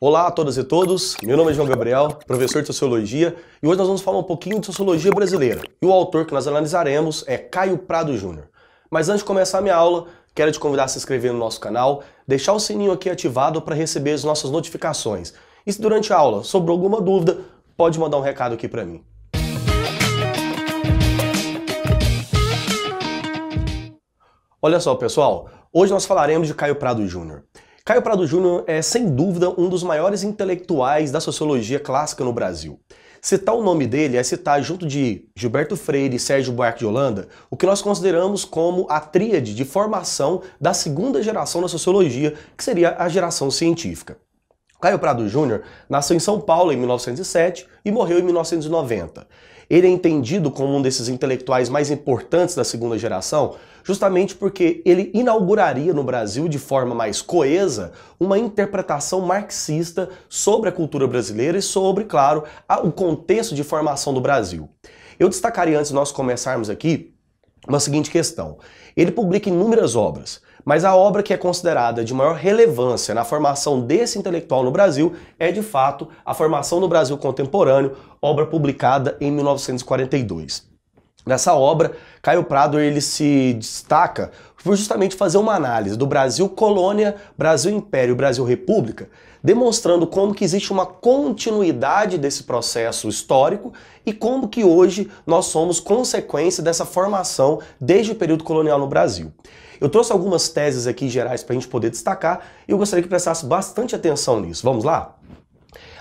Olá a todas e todos, meu nome é João Gabriel, professor de Sociologia, e hoje nós vamos falar um pouquinho de Sociologia Brasileira. E o autor que nós analisaremos é Caio Prado Júnior. Mas antes de começar a minha aula, quero te convidar a se inscrever no nosso canal, deixar o sininho aqui ativado para receber as nossas notificações. E se durante a aula sobrou alguma dúvida, pode mandar um recado aqui para mim. Olha só, pessoal, hoje nós falaremos de Caio Prado Júnior. Caio Prado Júnior é, sem dúvida, um dos maiores intelectuais da sociologia clássica no Brasil. Citar o nome dele é citar, junto de Gilberto Freire e Sérgio Buarque de Holanda, o que nós consideramos como a tríade de formação da segunda geração da sociologia, que seria a geração científica. Caio Prado Júnior nasceu em São Paulo em 1907 e morreu em 1990. Ele é entendido como um desses intelectuais mais importantes da segunda geração, justamente porque ele inauguraria no Brasil, de forma mais coesa, uma interpretação marxista sobre a cultura brasileira e sobre, claro, o contexto de formação do Brasil. Eu destacaria antes de nós começarmos aqui uma seguinte questão. Ele publica inúmeras obras, mas a obra que é considerada de maior relevância na formação desse intelectual no Brasil é, de fato, A Formação do Brasil Contemporâneo, obra publicada em 1942. Nessa obra, Caio Prado ele se destaca por justamente fazer uma análise do Brasil colônia, Brasil império, Brasil república, demonstrando como que existe uma continuidade desse processo histórico e como que hoje nós somos consequência dessa formação desde o período colonial no Brasil. Eu trouxe algumas teses aqui gerais para a gente poder destacar e eu gostaria que prestasse bastante atenção nisso. Vamos lá?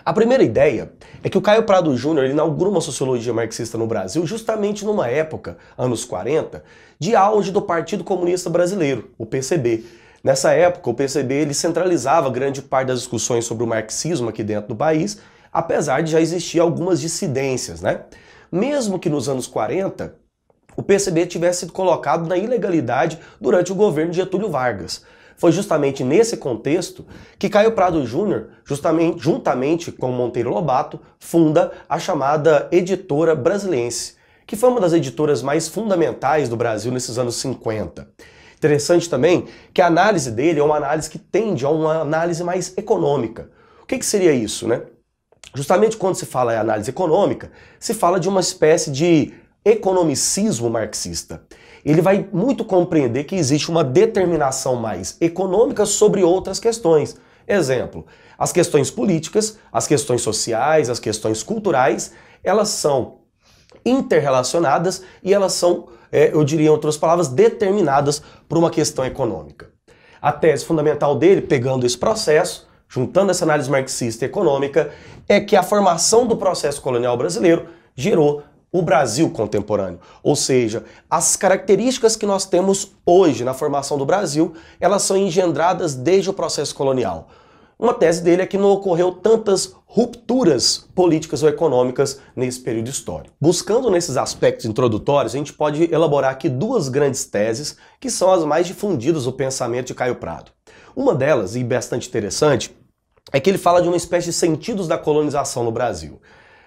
A primeira ideia é que o Caio Prado Júnior inaugura uma sociologia marxista no Brasil justamente numa época, anos 40, de auge do Partido Comunista Brasileiro, o PCB. Nessa época, o PCB ele centralizava grande parte das discussões sobre o marxismo aqui dentro do país, apesar de já existir algumas dissidências, né? Mesmo que nos anos 40 o PCB tivesse sido colocado na ilegalidade durante o governo de Getúlio Vargas. Foi justamente nesse contexto que Caio Prado Júnior, justamente juntamente com Monteiro Lobato, funda a chamada Editora Brasiliense, que foi uma das editoras mais fundamentais do Brasil nesses anos 50. Interessante também que a análise dele é uma análise que tende a uma análise mais econômica. O que, que seria isso, né? Justamente quando se fala em análise econômica, se fala de uma espécie de economicismo marxista. Ele vai muito compreender que existe uma determinação mais econômica sobre outras questões. Exemplo, as questões políticas, as questões sociais, as questões culturais, elas são interrelacionadas e elas são, é, eu diria em outras palavras, determinadas por uma questão econômica. A tese fundamental dele, pegando esse processo, juntando essa análise marxista e econômica, é que a formação do processo colonial brasileiro gerou o Brasil contemporâneo. Ou seja, as características que nós temos hoje na formação do Brasil, elas são engendradas desde o processo colonial. Uma tese dele é que não ocorreu tantas rupturas políticas ou econômicas nesse período histórico. Buscando nesses aspectos introdutórios, a gente pode elaborar aqui duas grandes teses que são as mais difundidas do pensamento de Caio Prado. Uma delas, e bastante interessante, é que ele fala de uma espécie de sentidos da colonização no Brasil.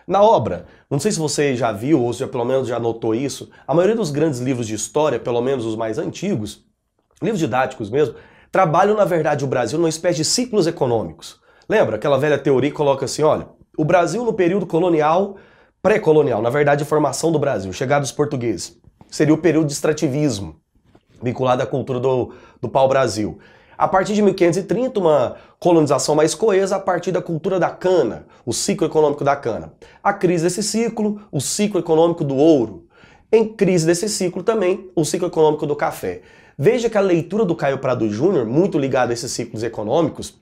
Na obra, não sei se você já viu ou se já, pelo menos já notou isso, a maioria dos grandes livros de história, pelo menos os mais antigos, livros didáticos mesmo, trabalham na verdade o Brasil numa espécie de ciclos econômicos. Lembra aquela velha teoria que coloca assim, olha, o Brasil no período colonial, pré-colonial, na verdade a formação do Brasil, chegada dos portugueses, seria o período de extrativismo, vinculado à cultura do, do pau-brasil. A partir de 1530, uma colonização mais coesa a partir da cultura da cana, o ciclo econômico da cana. A crise desse ciclo, o ciclo econômico do ouro. Em crise desse ciclo também, o ciclo econômico do café. Veja que a leitura do Caio Prado Júnior, muito ligada a esses ciclos econômicos,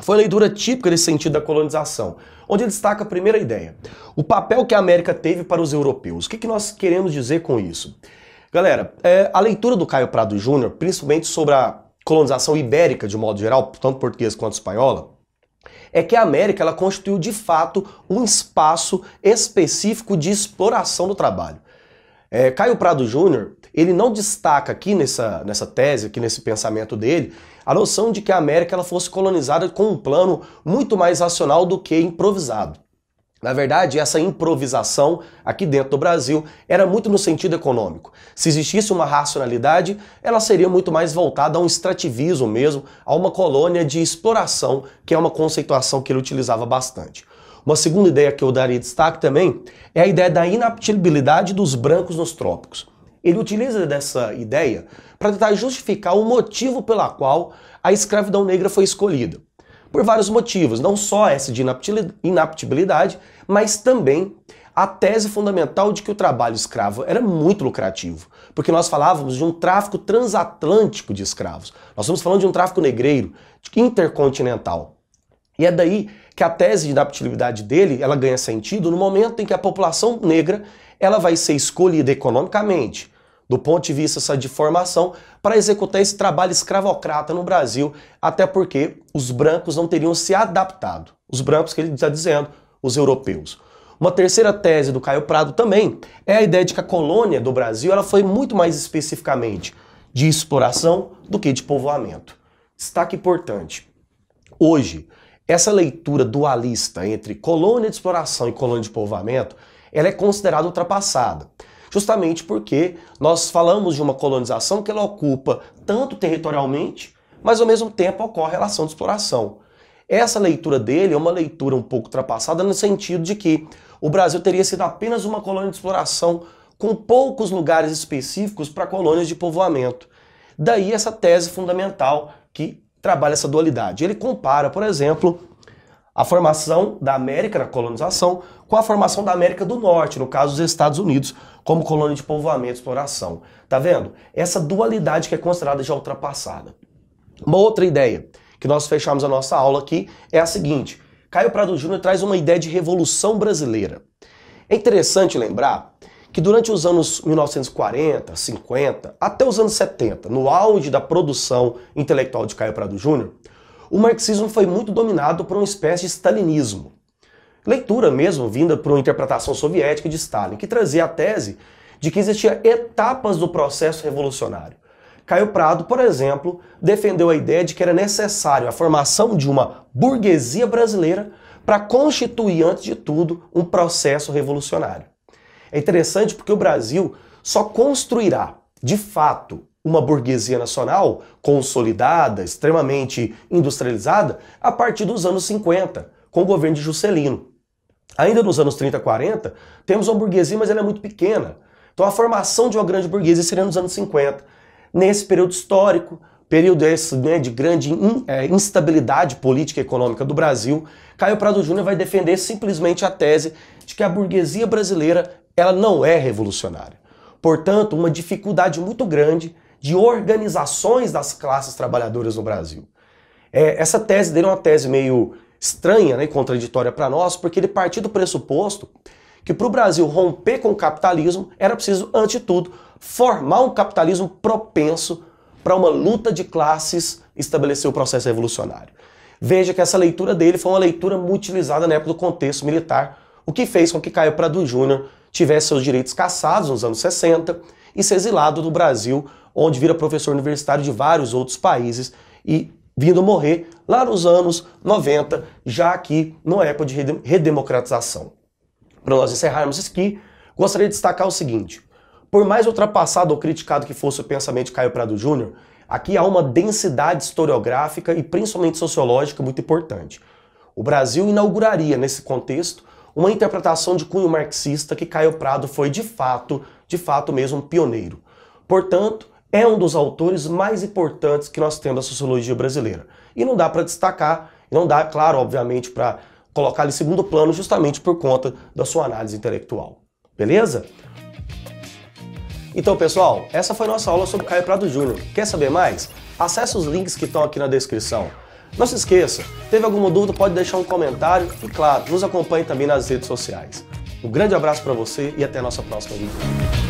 foi a leitura típica desse sentido da colonização, onde ele destaca a primeira ideia, o papel que a América teve para os europeus. O que, que nós queremos dizer com isso? Galera, é, a leitura do Caio Prado Júnior, principalmente sobre a colonização ibérica, de modo geral, tanto portuguesa quanto espanhola, é que a América ela constituiu de fato um espaço específico de exploração do trabalho. É, Caio Prado Júnior, ele não destaca aqui nessa, nessa tese, aqui nesse pensamento dele, a noção de que a América ela fosse colonizada com um plano muito mais racional do que improvisado. Na verdade, essa improvisação aqui dentro do Brasil era muito no sentido econômico. Se existisse uma racionalidade, ela seria muito mais voltada a um extrativismo mesmo, a uma colônia de exploração, que é uma conceituação que ele utilizava bastante. Uma segunda ideia que eu daria destaque também é a ideia da inaptibilidade dos brancos nos trópicos. Ele utiliza dessa ideia para tentar justificar o motivo pela qual a escravidão negra foi escolhida por vários motivos, não só essa de inaptibilidade, mas também a tese fundamental de que o trabalho escravo era muito lucrativo, porque nós falávamos de um tráfico transatlântico de escravos. Nós estamos falando de um tráfico negreiro, intercontinental. E é daí que a tese de inaptibilidade dele, ela ganha sentido no momento em que a população negra, ela vai ser escolhida economicamente, do ponto de vista de formação, para executar esse trabalho escravocrata no Brasil, até porque os brancos não teriam se adaptado. Os brancos que ele está dizendo, os europeus. Uma terceira tese do Caio Prado também é a ideia de que a colônia do Brasil ela foi muito mais especificamente de exploração do que de povoamento. Destaque importante. Hoje, essa leitura dualista entre colônia de exploração e colônia de povoamento, ela é considerada ultrapassada justamente porque nós falamos de uma colonização que ela ocupa tanto territorialmente, mas ao mesmo tempo ocorre a relação de exploração. Essa leitura dele é uma leitura um pouco ultrapassada no sentido de que o Brasil teria sido apenas uma colônia de exploração com poucos lugares específicos para colônias de povoamento. Daí essa tese fundamental que trabalha essa dualidade. Ele compara, por exemplo, a formação da América na colonização com a formação da América do Norte, no caso dos Estados Unidos, como colônia de povoamento e exploração. Tá vendo? Essa dualidade que é considerada já ultrapassada. Uma outra ideia que nós fechamos a nossa aula aqui é a seguinte: Caio Prado Júnior traz uma ideia de revolução brasileira. É interessante lembrar que durante os anos 1940, 50, até os anos 70, no auge da produção intelectual de Caio Prado Júnior, o marxismo foi muito dominado por uma espécie de stalinismo. Leitura mesmo vinda por uma interpretação soviética de Stalin, que trazia a tese de que existia etapas do processo revolucionário. Caio Prado, por exemplo, defendeu a ideia de que era necessário a formação de uma burguesia brasileira para constituir, antes de tudo, um processo revolucionário. É interessante porque o Brasil só construirá, de fato, uma burguesia nacional consolidada, extremamente industrializada, a partir dos anos 50, com o governo de Juscelino. Ainda nos anos 30, 40, temos uma burguesia, mas ela é muito pequena. Então a formação de uma grande burguesia seria nos anos 50. Nesse período histórico, período esse, né, de grande in, é, instabilidade política e econômica do Brasil, Caio Prado Júnior vai defender simplesmente a tese de que a burguesia brasileira ela não é revolucionária. Portanto, uma dificuldade muito grande de organizações das classes trabalhadoras no Brasil. É, essa tese dele é uma tese meio estranha né, e contraditória para nós, porque ele partiu do pressuposto que para o Brasil romper com o capitalismo era preciso, antes de tudo, formar um capitalismo propenso para uma luta de classes estabelecer o processo revolucionário. Veja que essa leitura dele foi uma leitura muito utilizada na época do contexto militar, o que fez com que Caio Prado Júnior tivesse seus direitos cassados nos anos 60 e ser exilado do Brasil onde vira professor universitário de vários outros países e vindo morrer lá nos anos 90, já aqui na época de redemocratização. Para nós encerrarmos isso aqui, gostaria de destacar o seguinte: por mais ultrapassado ou criticado que fosse o pensamento de Caio Prado Júnior, aqui há uma densidade historiográfica e principalmente sociológica muito importante. O Brasil inauguraria, nesse contexto, uma interpretação de cunho marxista que Caio Prado foi de fato, de fato mesmo pioneiro. Portanto, é um dos autores mais importantes que nós temos da sociologia brasileira. E não dá para destacar, não dá, claro, obviamente, para colocar ele em segundo plano justamente por conta da sua análise intelectual. Beleza? Então, pessoal, essa foi nossa aula sobre Caio Prado Júnior. Quer saber mais? Acesse os links que estão aqui na descrição. Não se esqueça, teve alguma dúvida, pode deixar um comentário e, claro, nos acompanhe também nas redes sociais. Um grande abraço para você e até a nossa próxima vídeo.